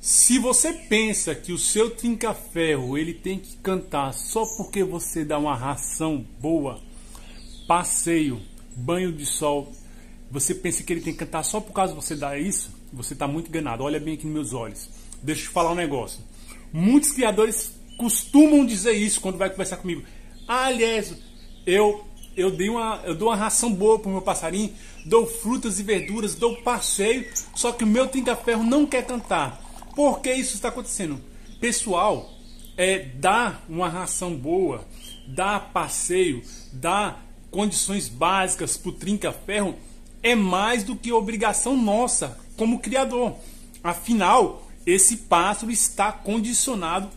Se você pensa que o seu trinca-ferro ele tem que cantar só porque você dá uma ração boa, passeio, banho de sol, você pensa que ele tem que cantar só por causa de você dar isso, você está muito enganado. Olha bem aqui nos meus olhos. Deixa eu te falar um negócio. Muitos criadores costumam dizer isso quando vai conversar comigo. Ah, aliás, eu eu dei uma eu dou uma ração boa pro meu passarinho, dou frutas e verduras, dou passeio, só que o meu trinca-ferro não quer cantar. Por que isso está acontecendo? Pessoal, é, dar uma ração boa, dar passeio, dar condições básicas para o trinca-ferro é mais do que obrigação nossa como criador. Afinal, esse pássaro está condicionado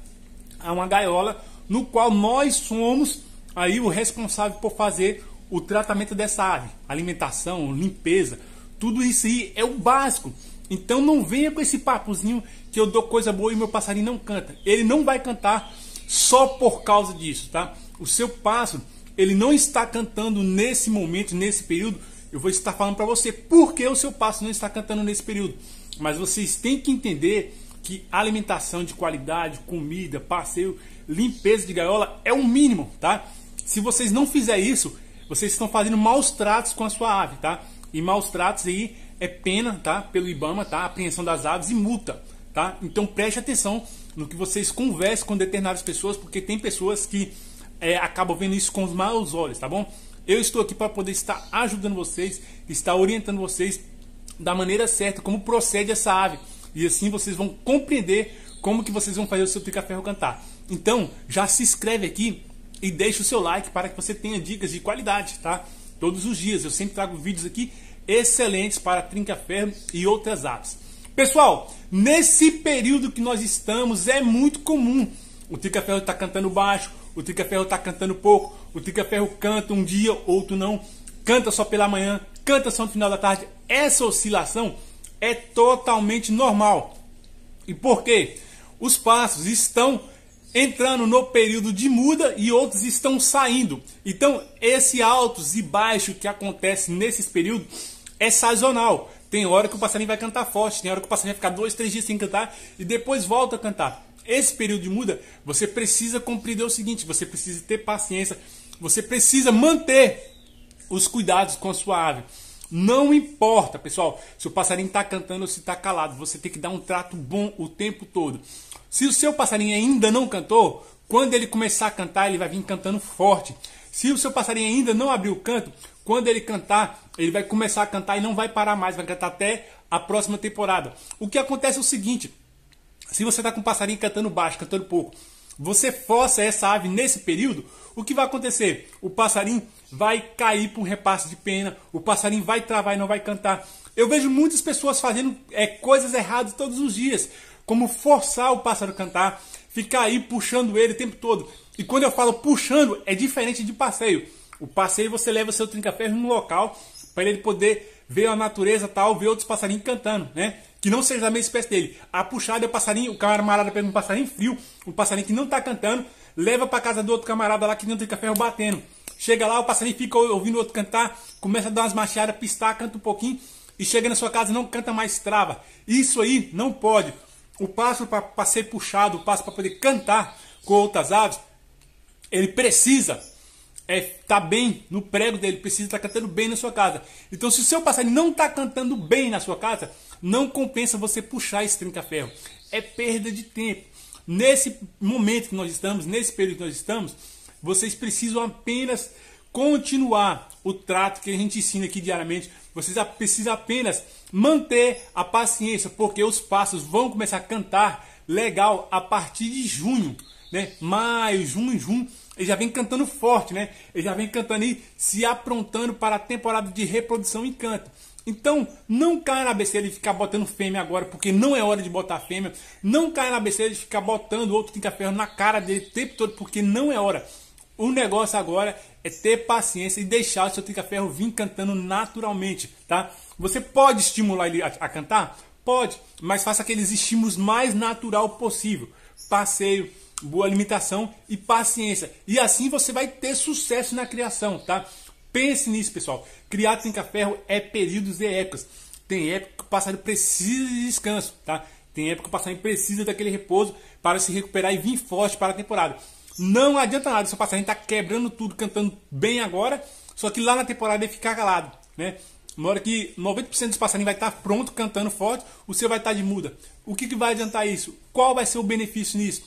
a uma gaiola no qual nós somos aí o responsável por fazer o tratamento dessa ave, alimentação, limpeza, tudo isso aí é o básico. Então não venha com esse papozinho que eu dou coisa boa e meu passarinho não canta. Ele não vai cantar só por causa disso, tá? O seu passo ele não está cantando nesse momento, nesse período. Eu vou estar falando para você por que o seu passo não está cantando nesse período. Mas vocês têm que entender que alimentação de qualidade, comida, passeio, limpeza de gaiola é o mínimo, tá? Se vocês não fizerem isso, vocês estão fazendo maus tratos com a sua ave, tá? E maus tratos aí é pena, tá? Pelo IBAMA, tá? Apreensão das aves e multa, tá? Então preste atenção no que vocês conversam com determinadas pessoas, porque tem pessoas que é, acabam vendo isso com os maus olhos, tá bom? Eu estou aqui para poder estar ajudando vocês, estar orientando vocês da maneira certa, como procede essa ave. E assim vocês vão compreender como que vocês vão fazer o seu pica-ferro cantar. Então, já se inscreve aqui e deixa o seu like para que você tenha dicas de qualidade, tá? Todos os dias eu sempre trago vídeos aqui excelentes para trinca-ferro e outras aves. Pessoal, nesse período que nós estamos é muito comum o trinca-ferro está cantando baixo, o trinca-ferro está cantando pouco, o trinca-ferro canta um dia, outro não, canta só pela manhã, canta só no final da tarde. Essa oscilação é totalmente normal. E por quê? Os passos estão entrando no período de muda e outros estão saindo. Então, esse altos e baixo que acontece nesses períodos é sazonal. Tem hora que o passarinho vai cantar forte, tem hora que o passarinho vai ficar dois, três dias sem cantar e depois volta a cantar. Esse período de muda, você precisa compreender o seguinte: você precisa ter paciência, você precisa manter os cuidados com a sua ave. Não importa, pessoal, se o passarinho está cantando ou se está calado, você tem que dar um trato bom o tempo todo. Se o seu passarinho ainda não cantou, quando ele começar a cantar, ele vai vir cantando forte. Se o seu passarinho ainda não abriu o canto, quando ele cantar, ele vai começar a cantar e não vai parar mais, vai cantar até a próxima temporada. O que acontece é o seguinte: se você está com um passarinho cantando baixo, cantando pouco, você força essa ave nesse período, o que vai acontecer? O passarinho vai cair para um repasse de pena, o passarinho vai travar e não vai cantar. Eu vejo muitas pessoas fazendo é, coisas erradas todos os dias, como forçar o pássaro a cantar, ficar aí puxando ele o tempo todo. E quando eu falo puxando, é diferente de passeio. O passeio você leva o seu trinca-ferro num local para ele poder ver a natureza tal, ver outros passarinhos cantando, né? Que não seja da mesma espécie dele. A puxada é o passarinho, o camarada pega um passarinho frio, um passarinho que não está cantando, leva para casa do outro camarada lá que não tem ferro batendo. Chega lá, o passarinho fica ouvindo o outro cantar, começa a dar umas machadas, pistar, canta um pouquinho e chega na sua casa não canta mais trava. Isso aí não pode. O pássaro para ser puxado, o pássaro para poder cantar com outras aves, ele precisa é, tá bem no prego dele, precisa estar tá cantando bem na sua casa. Então, se o seu passarinho não está cantando bem na sua casa, não compensa você puxar esse trinca-ferro. É perda de tempo. Nesse momento que nós estamos, nesse período que nós estamos, vocês precisam apenas continuar o trato que a gente ensina aqui diariamente. Vocês precisam apenas manter a paciência, porque os passos vão começar a cantar legal a partir de junho, né? Maio, junho, junho ele já vem cantando forte, né? Ele já vem cantando e se aprontando para a temporada de reprodução em canto. Então, não caia na besteira de ficar botando fêmea agora, porque não é hora de botar fêmea. Não caia na besteira de ficar botando outro tinta-ferro na cara dele o tempo todo, porque não é hora. O negócio agora é ter paciência e deixar o seu tinta-ferro vir cantando naturalmente, tá? Você pode estimular ele a, a cantar? Pode, mas faça aqueles estímulos mais natural possível. Passeio, boa alimentação e paciência. E assim você vai ter sucesso na criação, tá? Pense nisso, pessoal. Criar trinca-ferro é períodos e épocas. Tem época que o passarinho precisa de descanso, tá? Tem época que o passarinho precisa daquele repouso para se recuperar e vir forte para a temporada. Não adianta nada se o passarinho está quebrando tudo, cantando bem agora, só que lá na temporada ele ficar calado, né? Na hora que 90% dos passarinhos vai estar tá pronto, cantando forte, o seu vai estar tá de muda. O que, que vai adiantar isso? Qual vai ser o benefício nisso?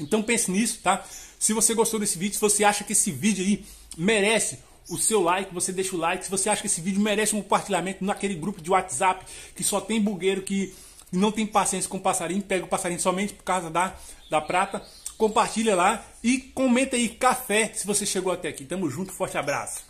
Então pense nisso, tá? Se você gostou desse vídeo, se você acha que esse vídeo aí merece o seu like, você deixa o like. Se você acha que esse vídeo merece um compartilhamento naquele grupo de WhatsApp que só tem bugueiro que não tem paciência com o passarinho, pega o passarinho somente por causa da, da prata, compartilha lá e comenta aí café se você chegou até aqui. Tamo junto, forte abraço.